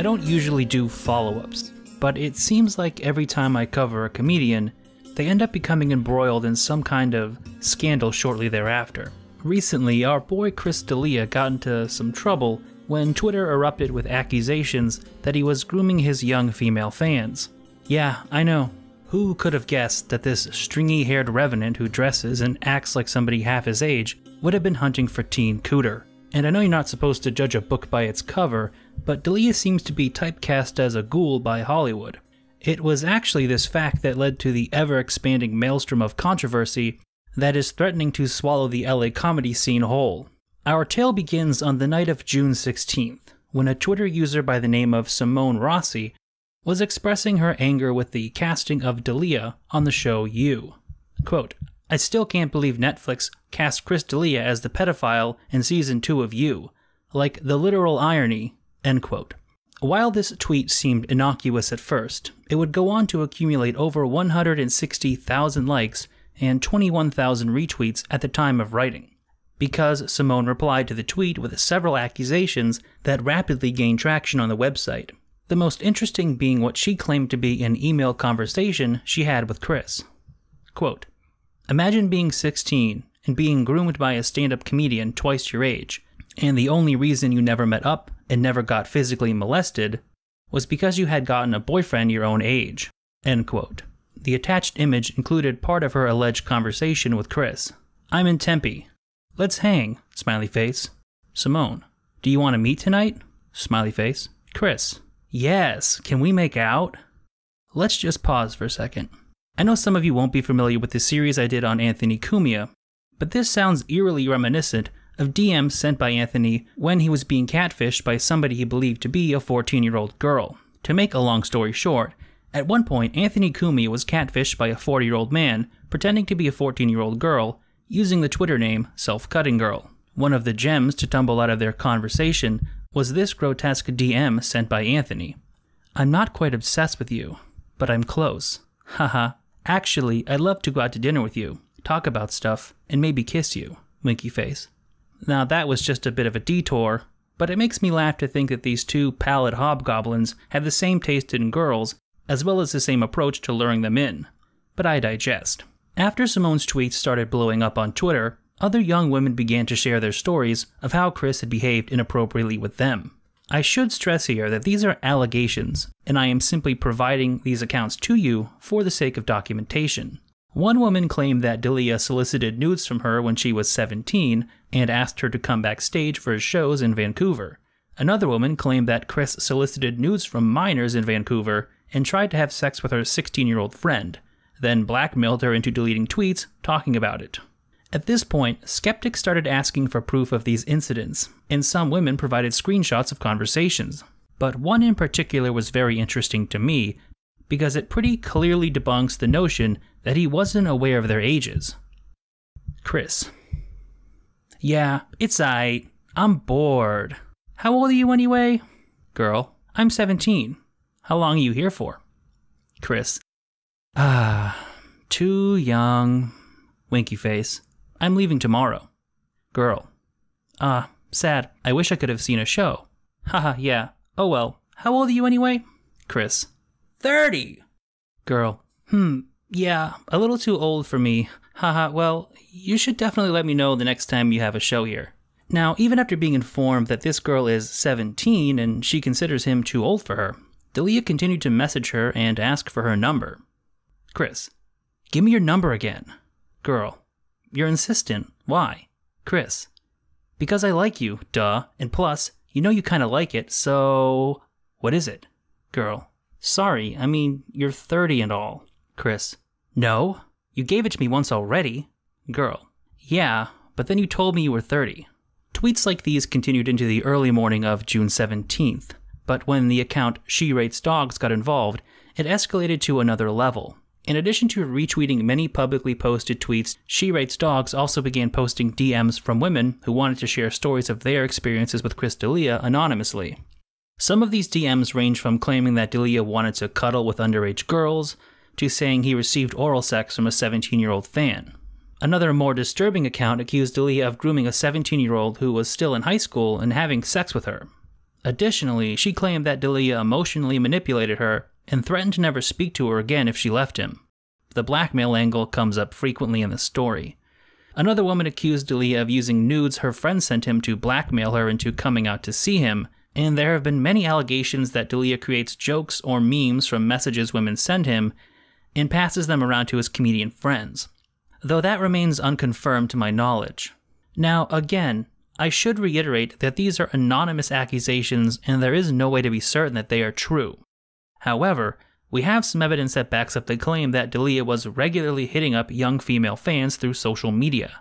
I don't usually do follow ups, but it seems like every time I cover a comedian, they end up becoming embroiled in some kind of scandal shortly thereafter. Recently, our boy Chris D'Elia got into some trouble when Twitter erupted with accusations that he was grooming his young female fans. Yeah, I know. Who could have guessed that this stringy haired revenant who dresses and acts like somebody half his age would have been hunting for teen cooter? And I know you're not supposed to judge a book by its cover, but Delia seems to be typecast as a ghoul by Hollywood. It was actually this fact that led to the ever expanding maelstrom of controversy that is threatening to swallow the LA comedy scene whole. Our tale begins on the night of June 16th, when a Twitter user by the name of Simone Rossi was expressing her anger with the casting of Delia on the show You. Quote, I still can't believe Netflix cast Chris D'Elia as the pedophile in season 2 of You. Like the literal irony. End quote. While this tweet seemed innocuous at first, it would go on to accumulate over 160,000 likes and 21,000 retweets at the time of writing, because Simone replied to the tweet with several accusations that rapidly gained traction on the website, the most interesting being what she claimed to be an email conversation she had with Chris. Quote, Imagine being 16 and being groomed by a stand up comedian twice your age, and the only reason you never met up and never got physically molested was because you had gotten a boyfriend your own age. End quote. The attached image included part of her alleged conversation with Chris. I'm in Tempe. Let's hang, smiley face. Simone, do you want to meet tonight? Smiley face. Chris, yes, can we make out? Let's just pause for a second. I know some of you won't be familiar with the series I did on Anthony Cumia, but this sounds eerily reminiscent of DMs sent by Anthony when he was being catfished by somebody he believed to be a 14 year old girl. To make a long story short, at one point Anthony Cumia was catfished by a 40 year old man pretending to be a 14 year old girl using the Twitter name Self Cutting Girl. One of the gems to tumble out of their conversation was this grotesque DM sent by Anthony. I'm not quite obsessed with you, but I'm close. Haha. Actually, I'd love to go out to dinner with you, talk about stuff, and maybe kiss you, winky face. Now that was just a bit of a detour, but it makes me laugh to think that these two pallid hobgoblins have the same taste in girls, as well as the same approach to luring them in. But I digest. After Simone's tweets started blowing up on Twitter, other young women began to share their stories of how Chris had behaved inappropriately with them. I should stress here that these are allegations, and I am simply providing these accounts to you for the sake of documentation. One woman claimed that Delia solicited nudes from her when she was 17 and asked her to come backstage for his shows in Vancouver. Another woman claimed that Chris solicited nudes from minors in Vancouver and tried to have sex with her 16 year old friend, then blackmailed her into deleting tweets talking about it. At this point, skeptics started asking for proof of these incidents, and some women provided screenshots of conversations. But one in particular was very interesting to me, because it pretty clearly debunks the notion that he wasn't aware of their ages. Chris. Yeah, it's I. I'm bored. How old are you anyway? Girl. I'm 17. How long are you here for? Chris. Ah, too young. Winky face. I'm leaving tomorrow. Girl. Ah, uh, sad. I wish I could have seen a show. Haha, yeah. Oh well. How old are you anyway? Chris. 30. Girl. Hmm, yeah, a little too old for me. Haha, well, you should definitely let me know the next time you have a show here. Now, even after being informed that this girl is 17 and she considers him too old for her, Dalia continued to message her and ask for her number. Chris, give me your number again. Girl, you're insistent. Why? Chris. Because I like you, duh. And plus, you know you kinda like it, so. What is it? Girl. Sorry, I mean, you're 30 and all. Chris. No? You gave it to me once already. Girl. Yeah, but then you told me you were 30. Tweets like these continued into the early morning of June 17th, but when the account She Rates Dogs got involved, it escalated to another level. In addition to retweeting many publicly posted tweets, She writes Dogs also began posting DMs from women who wanted to share stories of their experiences with Chris D'Elia anonymously. Some of these DMs range from claiming that D'Elia wanted to cuddle with underage girls, to saying he received oral sex from a 17 year old fan. Another more disturbing account accused D'Elia of grooming a 17 year old who was still in high school and having sex with her. Additionally, she claimed that Dalia emotionally manipulated her and threatened to never speak to her again if she left him. The blackmail angle comes up frequently in the story. Another woman accused Dalia of using nudes her friend sent him to blackmail her into coming out to see him, and there have been many allegations that Dalia creates jokes or memes from messages women send him and passes them around to his comedian friends, though that remains unconfirmed to my knowledge. Now, again, I should reiterate that these are anonymous accusations and there is no way to be certain that they are true. However, we have some evidence that backs up the claim that Dalia was regularly hitting up young female fans through social media.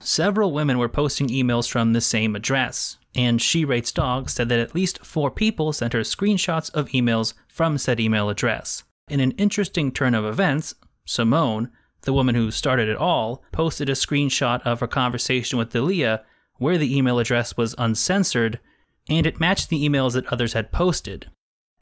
Several women were posting emails from the same address, and She Rates Dog said that at least four people sent her screenshots of emails from said email address. In an interesting turn of events, Simone, the woman who started it all, posted a screenshot of her conversation with Dalia where the email address was uncensored, and it matched the emails that others had posted.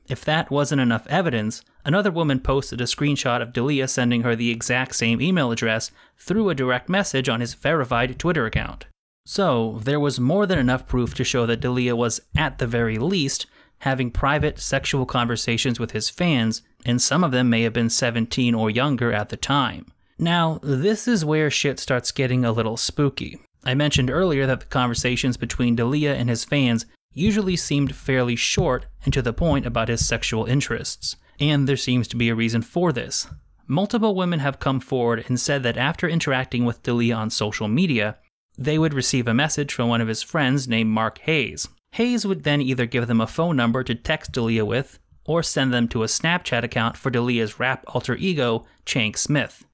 If that wasn't enough evidence, another woman posted a screenshot of Dalia sending her the exact same email address through a direct message on his verified Twitter account. So, there was more than enough proof to show that Dalia was, at the very least, having private sexual conversations with his fans, and some of them may have been 17 or younger at the time. Now, this is where shit starts getting a little spooky. I mentioned earlier that the conversations between Dalia and his fans usually seemed fairly short and to the point about his sexual interests, and there seems to be a reason for this. Multiple women have come forward and said that after interacting with Dalia on social media, they would receive a message from one of his friends named Mark Hayes. Hayes would then either give them a phone number to text Dalia with, or send them to a Snapchat account for Dalia's rap alter ego, Chank Smith.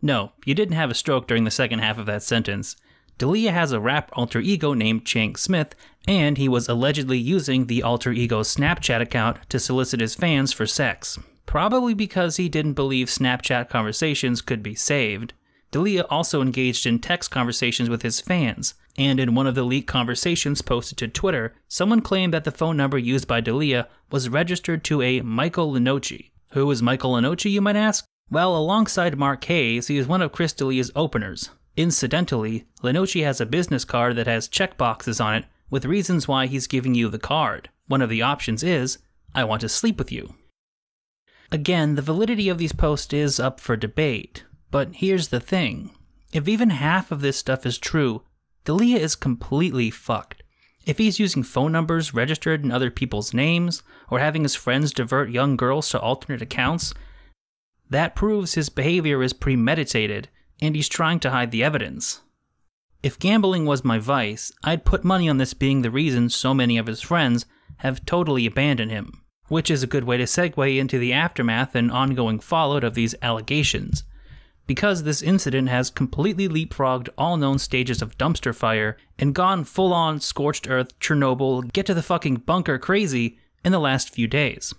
No, you didn't have a stroke during the second half of that sentence. Delia has a rap alter ego named Chang Smith, and he was allegedly using the alter ego Snapchat account to solicit his fans for sex, probably because he didn't believe Snapchat conversations could be saved. Delia also engaged in text conversations with his fans, and in one of the leaked conversations posted to Twitter, someone claimed that the phone number used by Delia was registered to a Michael Linoci. Who is Michael Linoci, you might ask? Well, alongside Mark Hayes, he is one of Chris Delia's openers, Incidentally, Lenoci has a business card that has checkboxes on it with reasons why he's giving you the card. One of the options is, I want to sleep with you. Again, the validity of these posts is up for debate, but here's the thing. If even half of this stuff is true, Dalia is completely fucked. If he's using phone numbers registered in other people's names, or having his friends divert young girls to alternate accounts, that proves his behavior is premeditated and he's trying to hide the evidence. If gambling was my vice, I'd put money on this being the reason so many of his friends have totally abandoned him, which is a good way to segue into the aftermath and ongoing fallout of these allegations. Because this incident has completely leapfrogged all known stages of dumpster fire and gone full on scorched earth, Chernobyl, get to the fucking bunker crazy in the last few days.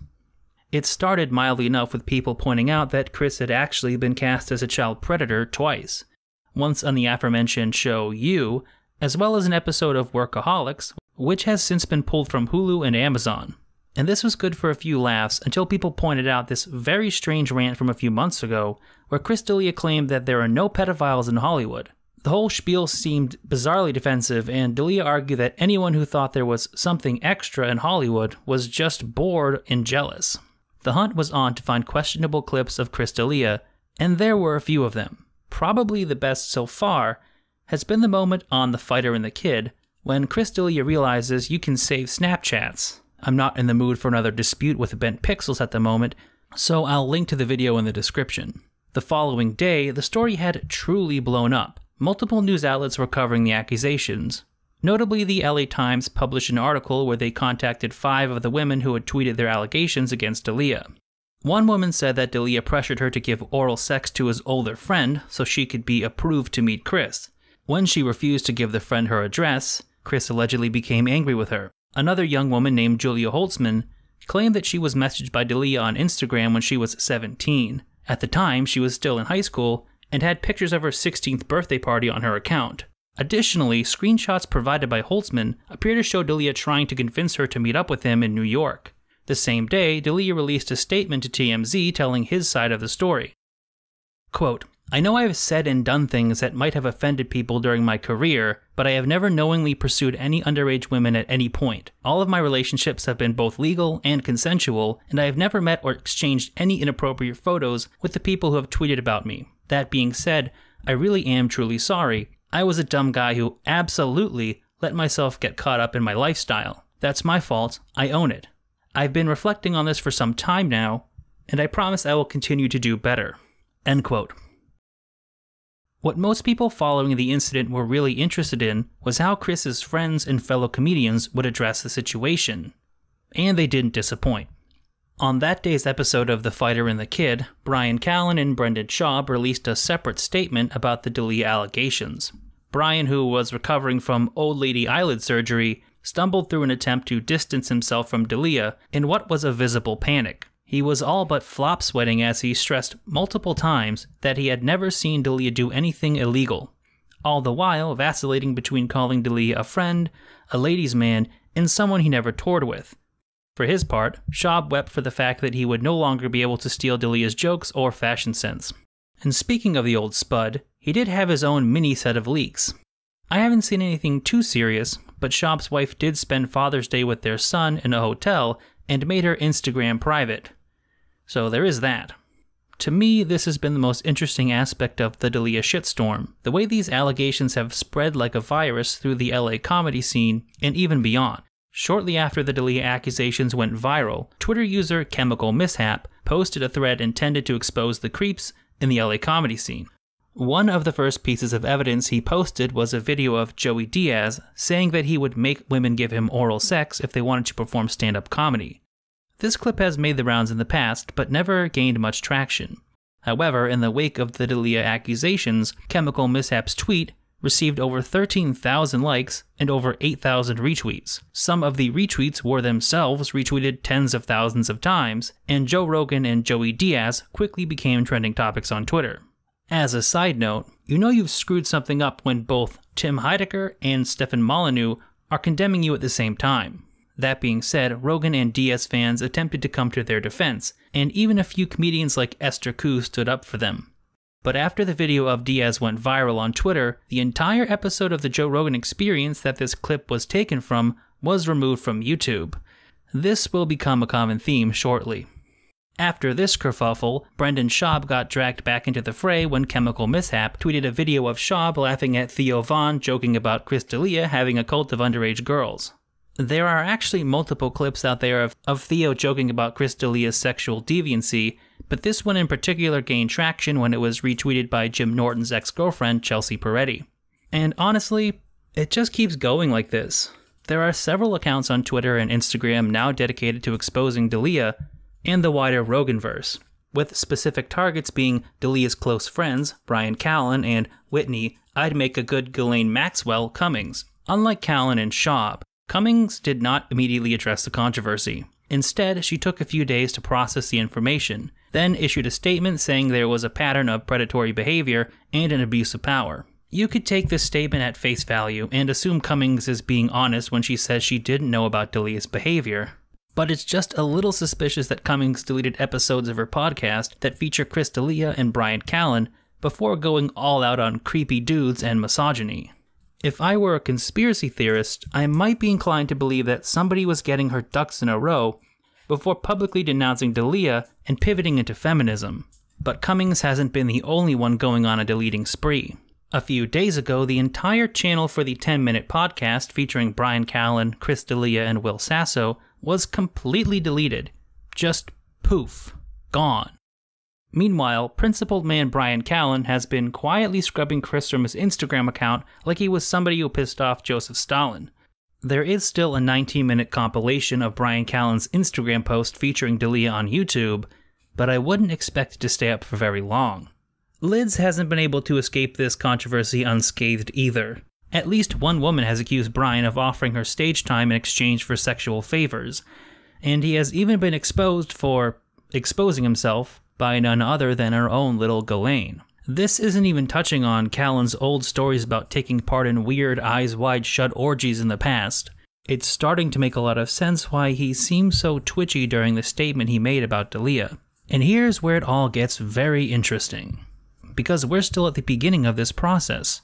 It started mildly enough with people pointing out that Chris had actually been cast as a child predator twice once on the aforementioned show You, as well as an episode of Workaholics, which has since been pulled from Hulu and Amazon. And this was good for a few laughs until people pointed out this very strange rant from a few months ago where Chris D'Elia claimed that there are no pedophiles in Hollywood. The whole spiel seemed bizarrely defensive, and D'Elia argued that anyone who thought there was something extra in Hollywood was just bored and jealous the hunt was on to find questionable clips of Crystalia, and there were a few of them. Probably the best so far has been the moment on The Fighter and the Kid when Crystalia realizes you can save Snapchats. I'm not in the mood for another dispute with bent pixels at the moment, so I'll link to the video in the description. The following day, the story had truly blown up. Multiple news outlets were covering the accusations, Notably, the LA Times published an article where they contacted five of the women who had tweeted their allegations against Dalia. One woman said that Dalia pressured her to give oral sex to his older friend so she could be approved to meet Chris. When she refused to give the friend her address, Chris allegedly became angry with her. Another young woman named Julia Holtzman claimed that she was messaged by Dalia on Instagram when she was 17. At the time, she was still in high school and had pictures of her 16th birthday party on her account. Additionally, screenshots provided by Holtzman appear to show D'Elia trying to convince her to meet up with him in New York. The same day, D'Elia released a statement to TMZ telling his side of the story. Quote, I know I have said and done things that might have offended people during my career, but I have never knowingly pursued any underage women at any point. All of my relationships have been both legal and consensual, and I have never met or exchanged any inappropriate photos with the people who have tweeted about me. That being said, I really am truly sorry. I was a dumb guy who absolutely let myself get caught up in my lifestyle. That's my fault. I own it. I've been reflecting on this for some time now, and I promise I will continue to do better. End quote. What most people following the incident were really interested in was how Chris's friends and fellow comedians would address the situation, and they didn't disappoint. On that day's episode of The Fighter and the Kid, Brian Callen and Brendan Schaub released a separate statement about the D'Elia allegations. Brian, who was recovering from old lady eyelid surgery, stumbled through an attempt to distance himself from D'Elia in what was a visible panic. He was all but flop sweating as he stressed multiple times that he had never seen D'Elia do anything illegal, all the while vacillating between calling D'Elia a friend, a ladies' man, and someone he never toured with. For his part, Shab wept for the fact that he would no longer be able to steal Delia's jokes or fashion sense. And speaking of the old spud, he did have his own mini set of leaks. I haven't seen anything too serious, but Shab's wife did spend Father's Day with their son in a hotel and made her Instagram private. So there is that. To me, this has been the most interesting aspect of the Delia shitstorm the way these allegations have spread like a virus through the LA comedy scene and even beyond. Shortly after the D'Elia accusations went viral, Twitter user Chemical Mishap posted a thread intended to expose the creeps in the LA comedy scene. One of the first pieces of evidence he posted was a video of Joey Diaz saying that he would make women give him oral sex if they wanted to perform stand up comedy. This clip has made the rounds in the past, but never gained much traction. However, in the wake of the D'Elia accusations, Chemical Mishap's tweet received over 13,000 likes and over 8,000 retweets. Some of the retweets were themselves retweeted tens of thousands of times, and Joe Rogan and Joey Diaz quickly became trending topics on Twitter. As a side note, you know you've screwed something up when both Tim Heidecker and Stefan Molyneux are condemning you at the same time. That being said, Rogan and Diaz fans attempted to come to their defense, and even a few comedians like Esther Koo stood up for them. But after the video of Diaz went viral on Twitter, the entire episode of the Joe Rogan experience that this clip was taken from was removed from YouTube. This will become a common theme shortly. After this kerfuffle, Brendan Schaub got dragged back into the fray when Chemical Mishap tweeted a video of Schaub laughing at Theo Vaughn joking about Chris D'Elia having a cult of underage girls. There are actually multiple clips out there of, of Theo joking about Chris D'Elia's sexual deviancy, but this one in particular gained traction when it was retweeted by Jim Norton's ex girlfriend, Chelsea Peretti. And honestly, it just keeps going like this. There are several accounts on Twitter and Instagram now dedicated to exposing Dalia and the wider Roganverse, with specific targets being Dalia's close friends, Brian Callen and Whitney, I'd make a good Ghislaine Maxwell Cummings. Unlike Callen and Schaub, Cummings did not immediately address the controversy. Instead, she took a few days to process the information, then issued a statement saying there was a pattern of predatory behavior and an abuse of power. You could take this statement at face value and assume Cummings is being honest when she says she didn't know about Delia's behavior, but it's just a little suspicious that Cummings deleted episodes of her podcast that feature Chris D'Elia and Brian Callen before going all out on creepy dudes and misogyny. If I were a conspiracy theorist, I might be inclined to believe that somebody was getting her ducks in a row before publicly denouncing Dalia and pivoting into feminism. But Cummings hasn't been the only one going on a deleting spree. A few days ago, the entire channel for the 10 minute podcast featuring Brian Callen, Chris Dalia, and Will Sasso was completely deleted. Just poof, gone. Meanwhile, principled man Brian Callen has been quietly scrubbing Chris from his Instagram account like he was somebody who pissed off Joseph Stalin. There is still a 19 minute compilation of Brian Callen's Instagram post featuring Dalia on YouTube, but I wouldn't expect it to stay up for very long. Lids hasn't been able to escape this controversy unscathed either. At least one woman has accused Brian of offering her stage time in exchange for sexual favors, and he has even been exposed for exposing himself by none other than her own little Ghislaine. This isn't even touching on Callan's old stories about taking part in weird, eyes wide shut orgies in the past. It's starting to make a lot of sense why he seemed so twitchy during the statement he made about Delia. And here's where it all gets very interesting. Because we're still at the beginning of this process.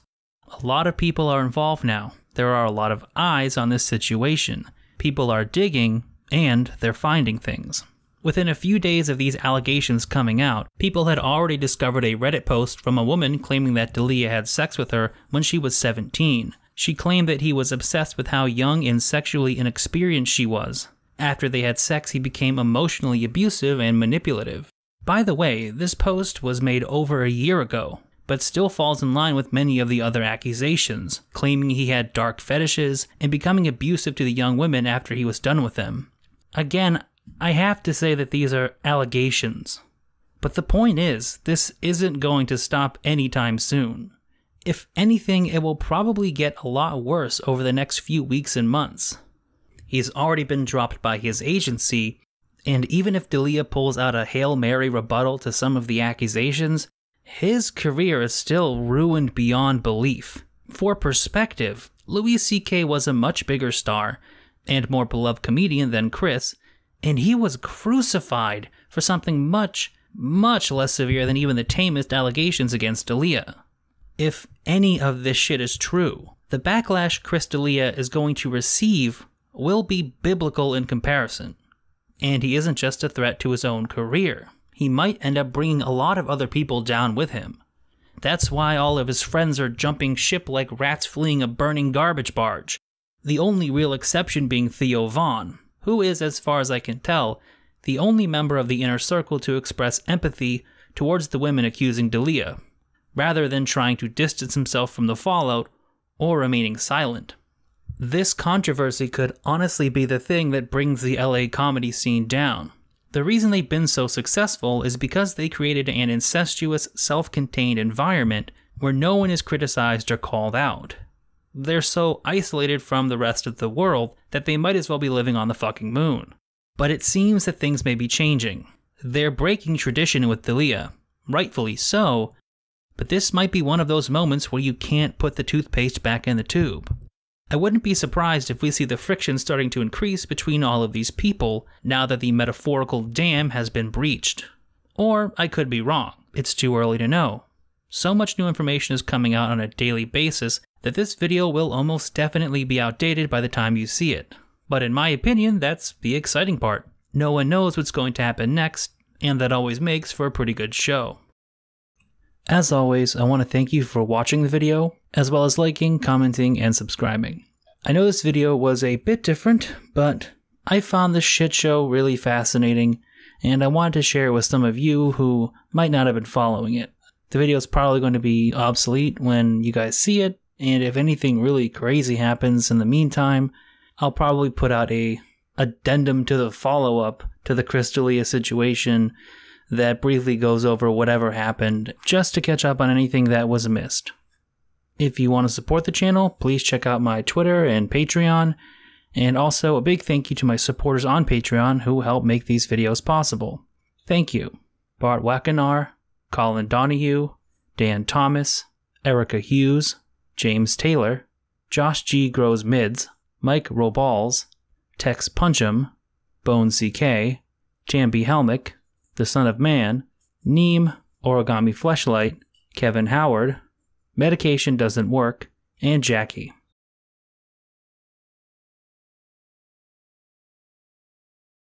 A lot of people are involved now. There are a lot of eyes on this situation. People are digging, and they're finding things. Within a few days of these allegations coming out, people had already discovered a Reddit post from a woman claiming that Dalia had sex with her when she was 17. She claimed that he was obsessed with how young and sexually inexperienced she was. After they had sex, he became emotionally abusive and manipulative. By the way, this post was made over a year ago, but still falls in line with many of the other accusations, claiming he had dark fetishes and becoming abusive to the young women after he was done with them. Again, I have to say that these are allegations. But the point is, this isn't going to stop anytime soon. If anything, it will probably get a lot worse over the next few weeks and months. He's already been dropped by his agency, and even if D'Elia pulls out a Hail Mary rebuttal to some of the accusations, his career is still ruined beyond belief. For perspective, Louis C.K. was a much bigger star and more beloved comedian than Chris, and he was crucified for something much, much less severe than even the tamest allegations against Dalia. If any of this shit is true, the backlash Chris D'Elia is going to receive will be biblical in comparison. And he isn't just a threat to his own career. He might end up bringing a lot of other people down with him. That's why all of his friends are jumping ship like rats fleeing a burning garbage barge. The only real exception being Theo Vaughn, who is, as far as I can tell, the only member of the inner circle to express empathy towards the women accusing Delia, rather than trying to distance himself from the fallout or remaining silent. This controversy could honestly be the thing that brings the LA comedy scene down. The reason they've been so successful is because they created an incestuous, self contained environment where no one is criticized or called out they're so isolated from the rest of the world that they might as well be living on the fucking moon. But it seems that things may be changing. They're breaking tradition with Thalia, rightfully so, but this might be one of those moments where you can't put the toothpaste back in the tube. I wouldn't be surprised if we see the friction starting to increase between all of these people now that the metaphorical dam has been breached. Or I could be wrong. It's too early to know. So much new information is coming out on a daily basis that this video will almost definitely be outdated by the time you see it. But in my opinion, that's the exciting part. No one knows what's going to happen next, and that always makes for a pretty good show. As always, I want to thank you for watching the video, as well as liking, commenting, and subscribing. I know this video was a bit different, but I found this shit show really fascinating, and I wanted to share it with some of you who might not have been following it. The video is probably going to be obsolete when you guys see it, and if anything really crazy happens in the meantime, I'll probably put out a addendum to the follow up to the Crystalia situation that briefly goes over whatever happened just to catch up on anything that was missed. If you want to support the channel, please check out my Twitter and Patreon, and also a big thank you to my supporters on Patreon who help make these videos possible. Thank you. Bart Wackenar, Colin Donahue, Dan Thomas, Erica Hughes, James Taylor, Josh G. Grows Mids, Mike Roballs, Tex Punchem, Bone CK, Jambi Helmick, The Son of Man, Neem, Origami Fleshlight, Kevin Howard, Medication Doesn't Work, and Jackie.